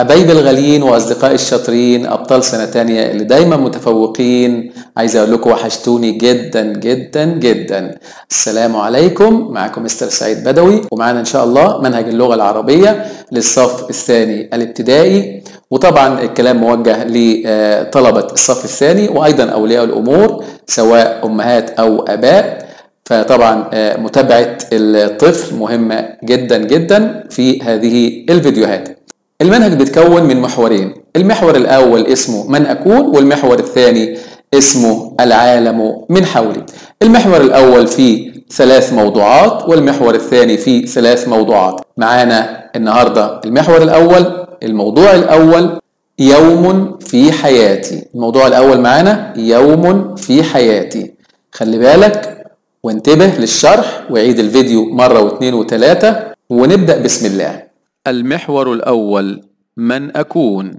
حبايب الغاليين واصدقائي الشاطرين ابطال سنه تانية اللي دايما متفوقين عايز اقول لكم وحشتوني جدا جدا جدا السلام عليكم معكم مستر سعيد بدوي ومعانا ان شاء الله منهج اللغه العربيه للصف الثاني الابتدائي وطبعا الكلام موجه لطلبه الصف الثاني وايضا اولياء الامور سواء امهات او اباء فطبعا آه، متابعه الطفل مهمه جدا جدا في هذه الفيديوهات المنهج بيتكون من محورين المحور الأول اسمه من أكون والمحور الثاني اسمه العالم من حولي المحور الأول فيه ثلاث موضوعات والمحور الثاني فيه ثلاث موضوعات معانا النهاردة المحور الأول الموضوع الأول يوم في حياتي الموضوع الأول معانا يوم في حياتي خلي بالك وانتبه للشرح وعيد الفيديو مرة واثنين وثلاثة ونبدأ بسم الله المحور الأول من أكون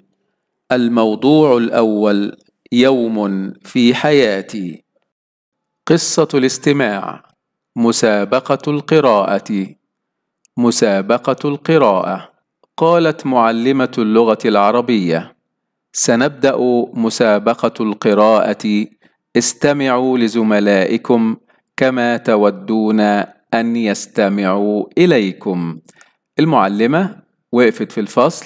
الموضوع الأول يوم في حياتي قصة الاستماع مسابقة القراءة مسابقة القراءة قالت معلمة اللغة العربية سنبدأ مسابقة القراءة استمعوا لزملائكم كما تودون أن يستمعوا إليكم المعلمة وقفت في الفصل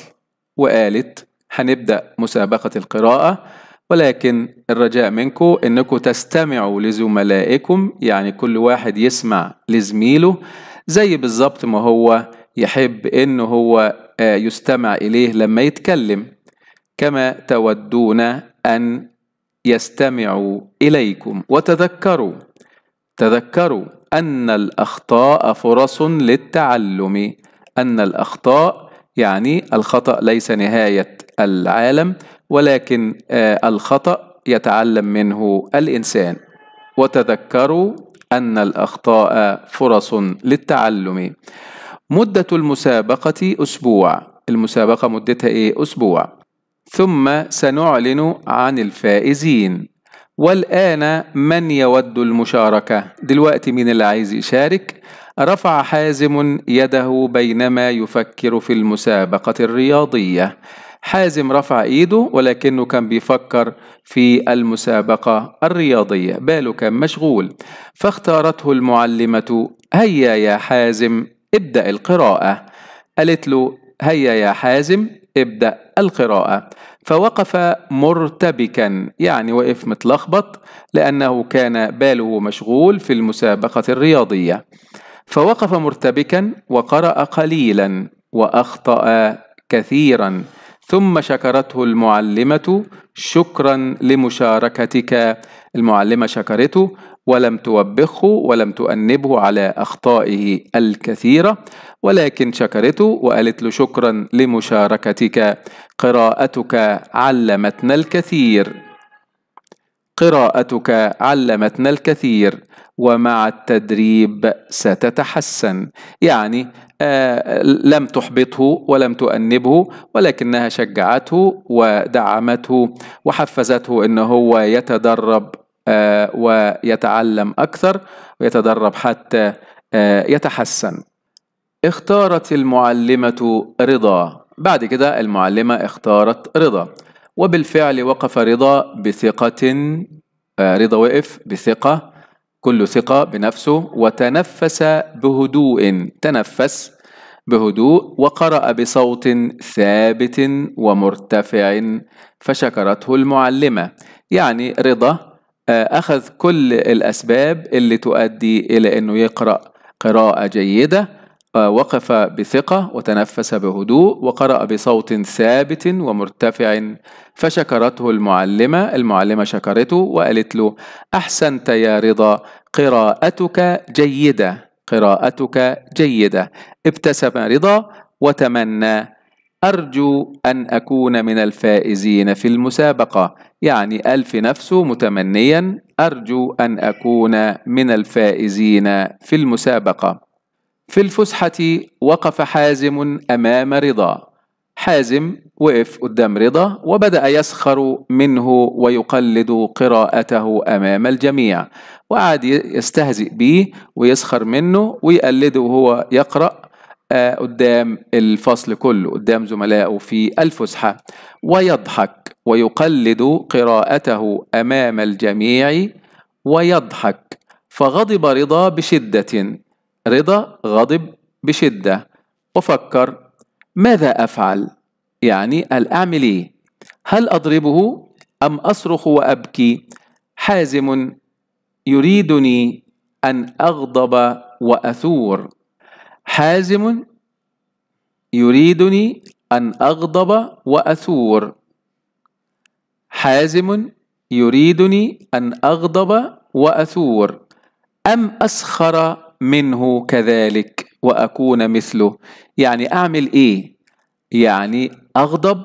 وقالت هنبدأ مسابقة القراءة ولكن الرجاء منكم انكم تستمعوا لزملائكم يعني كل واحد يسمع لزميله زي بالظبط ما هو يحب أنه هو آه، يستمع اليه لما يتكلم كما تودون ان يستمعوا اليكم وتذكروا تذكروا ان الاخطاء فرص للتعلم أن الأخطاء يعني الخطأ ليس نهاية العالم ولكن آه، الخطأ يتعلم منه الإنسان وتذكروا أن الأخطاء فرص للتعلم مدة المسابقة أسبوع المسابقة مدتها إيه؟ أسبوع ثم سنعلن عن الفائزين والآن من يود المشاركة؟ دلوقتي مين اللي عايز يشارك؟ رفع حازم يده بينما يفكر في المسابقة الرياضية حازم رفع ايده ولكنه كان بيفكر في المسابقة الرياضية باله كان مشغول فاختارته المعلمة هيا يا حازم ابدأ القراءة قالت له هيا يا حازم ابدأ القراءة فوقف مرتبكا يعني وقف متلخبط لأنه كان باله مشغول في المسابقة الرياضية فوقف مرتبكا وقرأ قليلا وأخطأ كثيرا ثم شكرته المعلمة شكرا لمشاركتك المعلمة شكرته ولم توبخه ولم تؤنبه على أخطائه الكثيرة ولكن شكرته وقالت له شكرا لمشاركتك قراءتك علمتنا الكثير قراءتك علمتنا الكثير ومع التدريب ستتحسن يعني آه لم تحبطه ولم تؤنبه ولكنها شجعته ودعمته وحفزته ان هو يتدرب آه ويتعلم اكثر ويتدرب حتى آه يتحسن اختارت المعلمه رضا بعد كده المعلمه اختارت رضا وبالفعل وقف رضا بثقة آه، رضا وقف بثقة كل ثقة بنفسه وتنفس بهدوء تنفس بهدوء وقرأ بصوت ثابت ومرتفع فشكرته المعلمة يعني رضا آه، أخذ كل الأسباب اللي تؤدي إلى أنه يقرأ قراءة جيدة وقف بثقة وتنفس بهدوء وقرأ بصوت ثابت ومرتفع فشكرته المعلمة المعلمة شكرته وقالت له أحسنت يا رضا قراءتك جيدة قراءتك جيدة ابتسم رضا وتمنى أرجو أن أكون من الفائزين في المسابقة يعني ألف نفسه متمنيا أرجو أن أكون من الفائزين في المسابقة في الفسحة وقف حازم أمام رضا حازم وقف قدام رضا وبدأ يسخر منه ويقلد قراءته أمام الجميع وقعد يستهزئ به ويسخر منه ويقلده وهو يقرأ آه، قدام الفصل كله قدام زملائه في الفسحة ويضحك ويقلد قراءته أمام الجميع ويضحك فغضب رضا بشدة رضا غضب بشدة وفكر ماذا أفعل؟ يعني هل أعمل إيه؟ هل أضربه أم أصرخ وأبكي؟ حازم يريدني أن أغضب وأثور حازم يريدني أن أغضب وأثور حازم يريدني أن أغضب وأثور أم أسخر منه كذلك واكون مثله يعني اعمل ايه يعني اغضب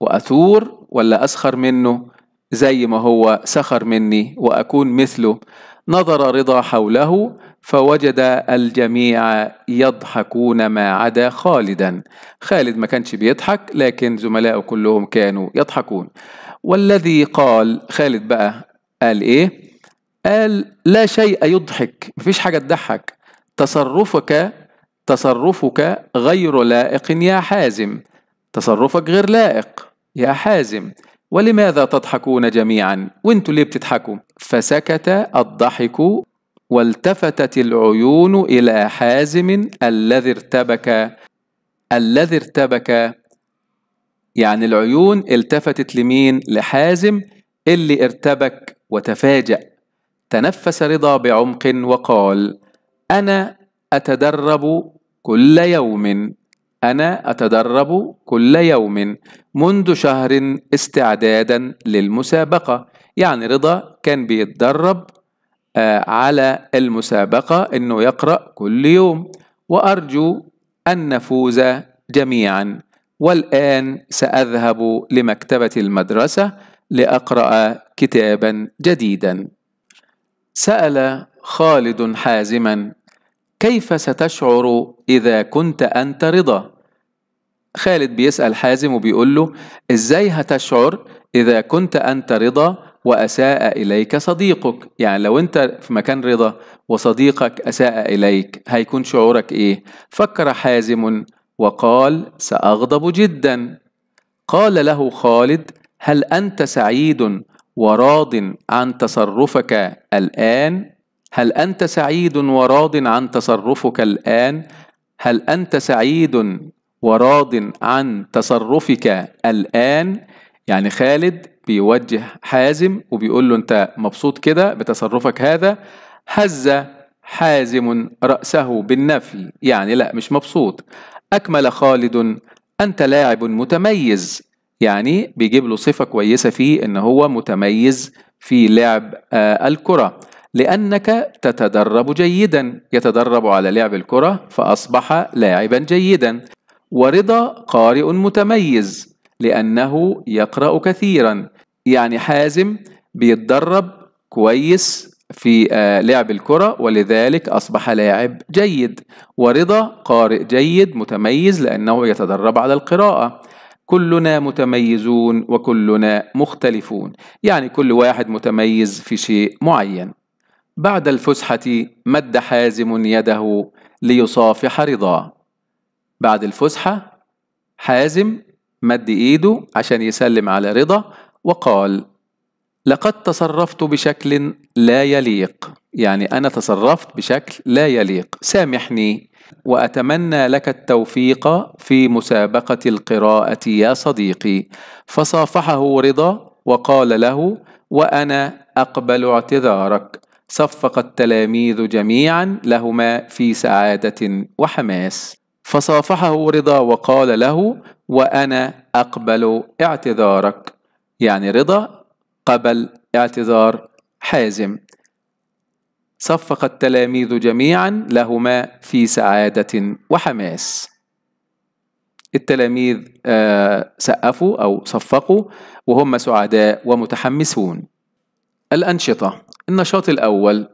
واثور ولا اسخر منه زي ما هو سخر مني واكون مثله نظر رضا حوله فوجد الجميع يضحكون ما عدا خالدا خالد ما كانش بيضحك لكن زملائه كلهم كانوا يضحكون والذي قال خالد بقى قال ايه قال لا شيء يضحك مفيش حاجة تضحك تصرفك تصرفك غير لائق يا حازم تصرفك غير لائق يا حازم ولماذا تضحكون جميعا وانتوا ليه بتضحكوا فسكت الضحك والتفتت العيون الى حازم الذي ارتبك الذي ارتبك يعني العيون التفتت لمين لحازم اللي ارتبك وتفاجأ تنفس رضا بعمق وقال انا اتدرب كل يوم انا اتدرب كل يوم منذ شهر استعدادا للمسابقه يعني رضا كان بيتدرب آه، على المسابقه انه يقرا كل يوم وارجو ان نفوز جميعا والان ساذهب لمكتبه المدرسه لاقرا كتابا جديدا سأل خالد حازما كيف ستشعر إذا كنت أنت رضا؟ خالد بيسأل حازم وبيقول له إزاي هتشعر إذا كنت أنت رضا وأساء إليك صديقك يعني لو أنت في مكان رضا وصديقك أساء إليك هيكون شعورك إيه؟ فكر حازم وقال سأغضب جدا قال له خالد هل أنت سعيد وراض عن تصرفك الآن هل أنت سعيد وراض عن تصرفك الآن هل أنت سعيد وراض عن تصرفك الآن يعني خالد بيوجه حازم وبيقول له أنت مبسوط كده بتصرفك هذا هز حازم رأسه بالنفي يعني لا مش مبسوط أكمل خالد أنت لاعب متميز يعني بيجيب له صفة كويسة فيه إن هو متميز في لعب آه، الكرة لأنك تتدرب جيدا يتدرب على لعب الكرة فأصبح لاعبا جيدا ورضا قارئ متميز لأنه يقرأ كثيرا يعني حازم بيتدرب كويس في آه، لعب الكرة ولذلك أصبح لاعب جيد ورضا قارئ جيد متميز لأنه يتدرب على القراءة كلنا متميزون وكلنا مختلفون يعني كل واحد متميز في شيء معين بعد الفسحة مد حازم يده ليصافح رضا بعد الفسحة حازم مد إيده عشان يسلم على رضا وقال لقد تصرفت بشكل لا يليق يعني أنا تصرفت بشكل لا يليق سامحني واتمنى لك التوفيق في مسابقه القراءه يا صديقي فصافحه رضا وقال له وانا اقبل اعتذارك صفق التلاميذ جميعا لهما في سعاده وحماس فصافحه رضا وقال له وانا اقبل اعتذارك يعني رضا قبل اعتذار حازم صفق التلاميذ جميعا لهما في سعادة وحماس التلاميذ آه، سقفوا أو صفقوا وهم سعداء ومتحمسون الأنشطة النشاط الأول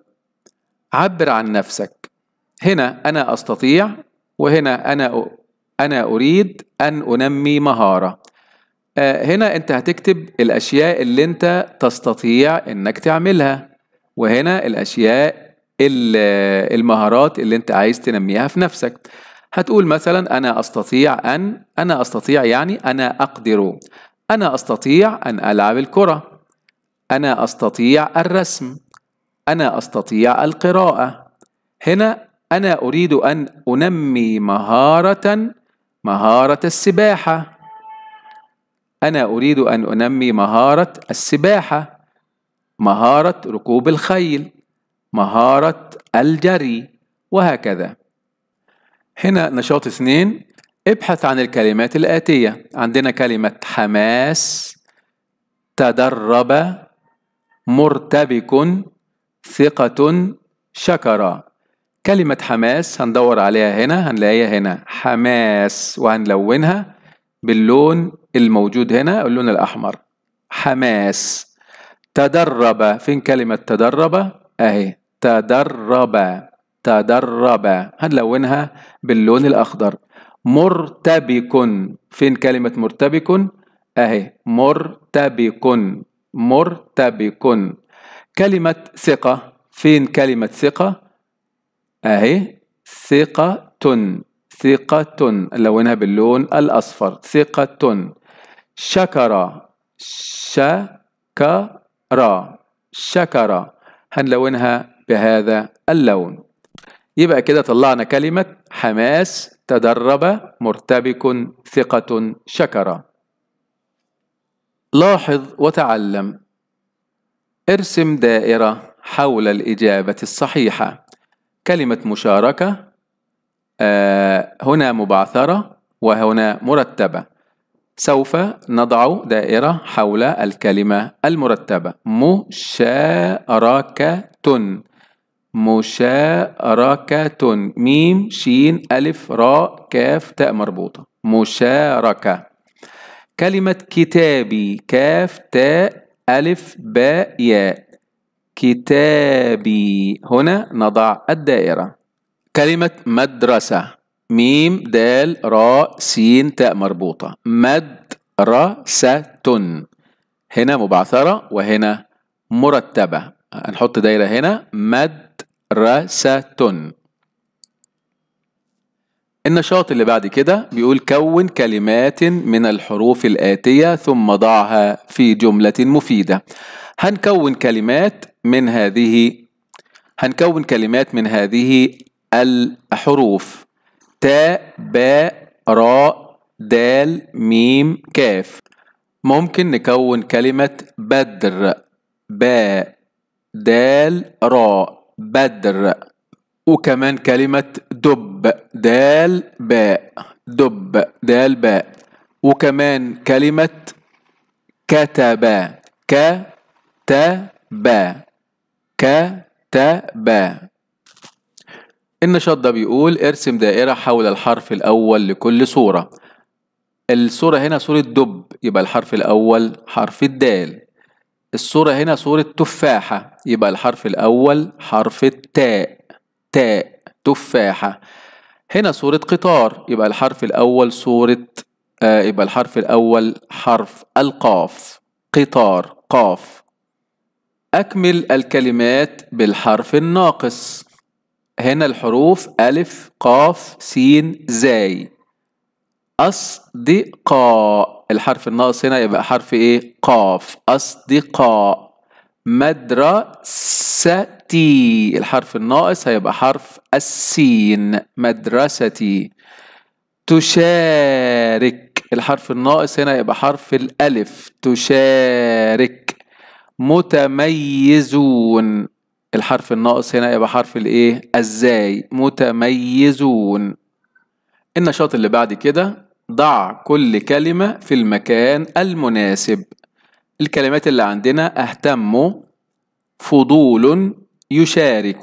عبر عن نفسك هنا أنا أستطيع وهنا أنا أنا أريد أن أنمي مهارة آه، هنا أنت هتكتب الأشياء اللي أنت تستطيع أنك تعملها وهنا الأشياء المهارات اللي أنت عايز تنميها في نفسك هتقول مثلا أنا أستطيع أن أنا أستطيع يعني أنا أقدر أنا أستطيع أن ألعب الكرة أنا أستطيع الرسم أنا أستطيع القراءة هنا أنا أريد أن أنمي مهارة مهارة السباحة أنا أريد أن أنمي مهارة السباحة مهارة ركوب الخيل مهارة الجري وهكذا هنا نشاط اثنين ابحث عن الكلمات الآتية عندنا كلمة حماس تدرب مرتبك ثقة شكر كلمة حماس هندور عليها هنا هنلاقيها هنا حماس وهنلونها باللون الموجود هنا اللون الأحمر حماس تدرب فين كلمة تدرب أهي تدرب تدرب هنلونها باللون الأخضر مرتبك فين كلمة مرتبك أهي مرتبك مرتبك كلمة ثقة فين كلمة ثقة أهي ثقة ثقة لونها باللون الأصفر ثقة شكر شكر را شكر هنلونها بهذا اللون يبقى كده طلعنا كلمة حماس تدرب مرتبك ثقة شكر لاحظ وتعلم ارسم دائرة حول الإجابة الصحيحة كلمة مشاركة آه هنا مبعثرة وهنا مرتبة سوف نضع دائرة حول الكلمة المرتبة مشاركة مشاركة ميم شين ألف راء كاف تاء مربوطة مشاركة كلمة كتابي كاف تاء ألف باء ياء كتابي هنا نضع الدائرة كلمة مدرسة ميم دال را سين تاء مربوطة مدرسة هنا مبعثرة وهنا مرتبة هنحط دايرة هنا مدرسة النشاط اللي بعد كده بيقول كون كلمات من الحروف الآتية ثم ضعها في جملة مفيدة هنكون كلمات من هذه هنكون كلمات من هذه الحروف تاء باء راء دال ميم كاف ممكن نكون كلمة بدر باء دال راء بدر وكمان كلمة دب دال باء دب دال باء وكمان كلمة كتب كتب كتب النشاط ده بيقول ارسم دائرة حول الحرف الأول لكل صورة الصورة هنا صورة دب يبقى الحرف الأول حرف الدال الصورة هنا صورة تفاحة يبقى الحرف الأول حرف التاء تاء تفاحة هنا صورة قطار يبقى الحرف الأول صورة آه يبقى الحرف الأول حرف القاف قطار قاف أكمل الكلمات بالحرف الناقص هنا الحروف ألف قاف سين زاي أصدقاء الحرف الناقص هنا يبقى حرف إيه قاف أصدقاء مدرستي الحرف الناقص هيبقى حرف السين مدرستي تشارك الحرف الناقص هنا يبقى حرف الألف تشارك متميزون الحرف الناقص هنا يبقى حرف الايه ازاي متميزون النشاط اللي بعد كده ضع كل كلمة في المكان المناسب الكلمات اللي عندنا اهتم فضول يشارك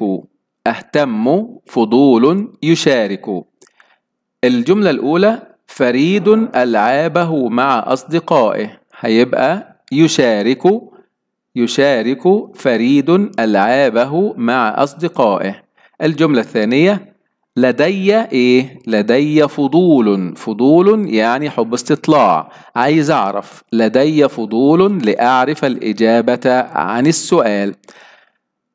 اهتم فضول يشارك الجملة الأولى فريد ألعابه مع أصدقائه هيبقى يشارك يشارك فريد ألعابه مع أصدقائه الجملة الثانية لدي إيه؟ لدي فضول فضول يعني حب استطلاع عايز أعرف لدي فضول لأعرف الإجابة عن السؤال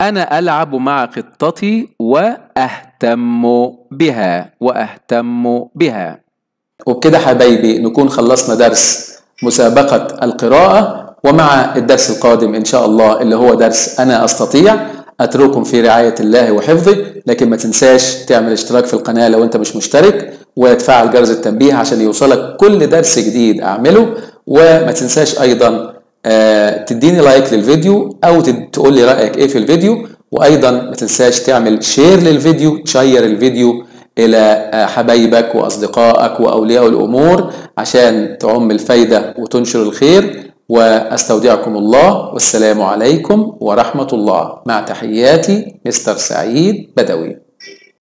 أنا ألعب مع قطتي وأهتم بها وأهتم بها وبكده حبايبي نكون خلصنا درس مسابقة القراءة ومع الدرس القادم إن شاء الله اللي هو درس أنا أستطيع أترككم في رعاية الله وحفظه لكن ما تنساش تعمل اشتراك في القناة لو أنت مش مشترك وتفعل جرس التنبيه عشان يوصلك كل درس جديد أعمله وما تنساش أيضا آه، تديني لايك للفيديو أو تقول لي رأيك إيه في الفيديو وأيضا ما تنساش تعمل شير للفيديو تشير الفيديو الى آه، حبايبك واصدقائك واولياء الامور عشان تعم الفايده وتنشر الخير واستودعكم الله والسلام عليكم ورحمه الله مع تحياتي مستر سعيد بدوي